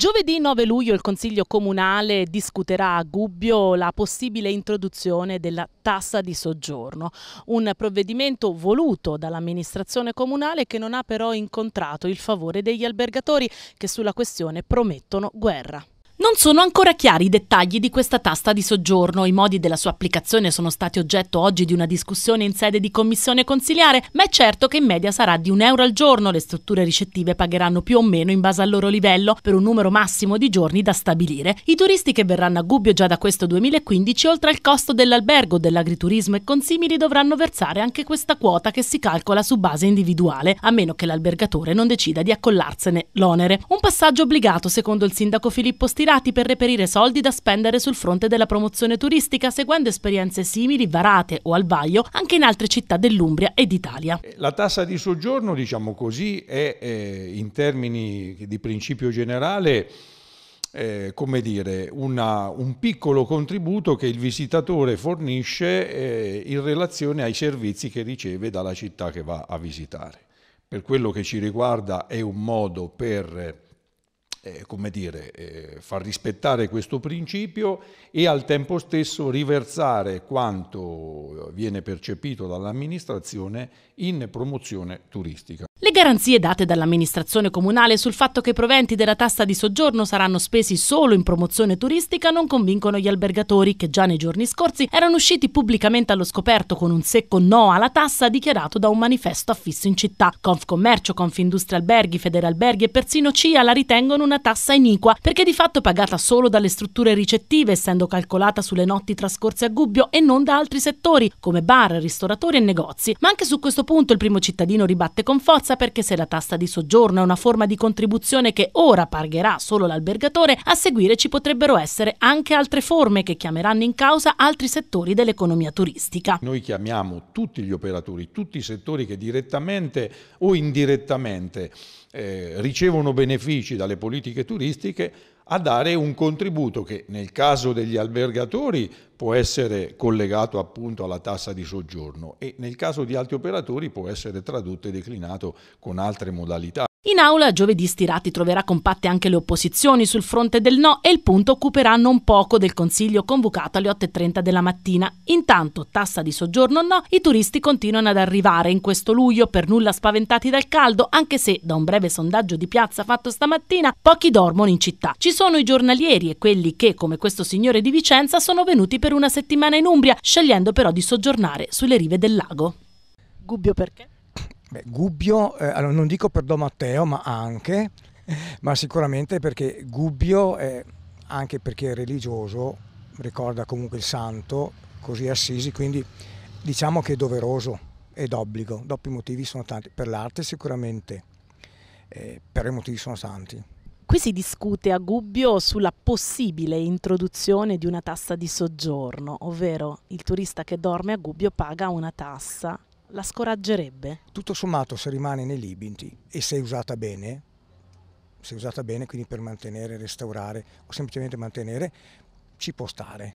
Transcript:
Giovedì 9 luglio il Consiglio Comunale discuterà a Gubbio la possibile introduzione della tassa di soggiorno, un provvedimento voluto dall'amministrazione comunale che non ha però incontrato il favore degli albergatori che sulla questione promettono guerra. Non sono ancora chiari i dettagli di questa tassa di soggiorno, i modi della sua applicazione sono stati oggetto oggi di una discussione in sede di commissione consiliare, ma è certo che in media sarà di un euro al giorno, le strutture ricettive pagheranno più o meno in base al loro livello, per un numero massimo di giorni da stabilire. I turisti che verranno a Gubbio già da questo 2015, oltre al costo dell'albergo, dell'agriturismo e consimili, dovranno versare anche questa quota che si calcola su base individuale, a meno che l'albergatore non decida di accollarsene l'onere. Un passaggio obbligato secondo il sindaco Filippo Stirati mercati per reperire soldi da spendere sul fronte della promozione turistica, seguendo esperienze simili varate o al vaglio anche in altre città dell'Umbria e d'Italia. Eh, la tassa di soggiorno, diciamo così, è eh, in termini di principio generale eh, come dire, una, un piccolo contributo che il visitatore fornisce eh, in relazione ai servizi che riceve dalla città che va a visitare. Per quello che ci riguarda è un modo per eh, come dire, eh, far rispettare questo principio e al tempo stesso riversare quanto eh, viene percepito dall'amministrazione in promozione turistica. Le garanzie date dall'amministrazione comunale sul fatto che i proventi della tassa di soggiorno saranno spesi solo in promozione turistica non convincono gli albergatori che già nei giorni scorsi erano usciti pubblicamente allo scoperto con un secco no alla tassa dichiarato da un manifesto affisso in città. Confcommercio, Confindustria Alberghi, Federalberghi e persino CIA la ritengono una tassa iniqua perché di fatto pagata solo dalle strutture ricettive essendo calcolata sulle notti trascorse a Gubbio e non da altri settori come bar, ristoratori e negozi. Ma anche su questo punto il primo cittadino ribatte con forza vacanza perché se la tassa di soggiorno è una forma di contribuzione che ora pagherà solo l'albergatore, a seguire ci potrebbero essere anche altre forme che chiameranno in causa altri settori dell'economia turistica. Noi chiamiamo tutti gli operatori, tutti i settori che direttamente o indirettamente eh, ricevono benefici dalle politiche turistiche a dare un contributo che nel caso degli albergatori può essere collegato appunto alla tassa di soggiorno e nel caso di altri operatori può essere tradotto e declinato con altre modalità. In aula giovedì Stirati troverà compatte anche le opposizioni sul fronte del no e il punto occuperà non poco del Consiglio convocato alle 8.30 della mattina. Intanto, tassa di soggiorno no, i turisti continuano ad arrivare in questo luglio per nulla spaventati dal caldo, anche se da un breve sondaggio di piazza fatto stamattina pochi dormono in città. Ci sono i giornalieri e quelli che, come questo signore di Vicenza, sono venuti per una settimana in Umbria, scegliendo però di soggiornare sulle rive del lago. Gubbio perché? Beh, Gubbio, eh, allora non dico per Don Matteo, ma anche, ma sicuramente perché Gubbio, è, anche perché è religioso, ricorda comunque il santo, così Assisi, quindi diciamo che è doveroso ed obbligo. Dopo i motivi sono tanti, per l'arte sicuramente, eh, però i motivi sono tanti. Qui si discute a Gubbio sulla possibile introduzione di una tassa di soggiorno, ovvero il turista che dorme a Gubbio paga una tassa la scoraggerebbe? Tutto sommato se rimane nei limiti e se è usata bene, se è usata bene quindi per mantenere, restaurare o semplicemente mantenere, ci può stare.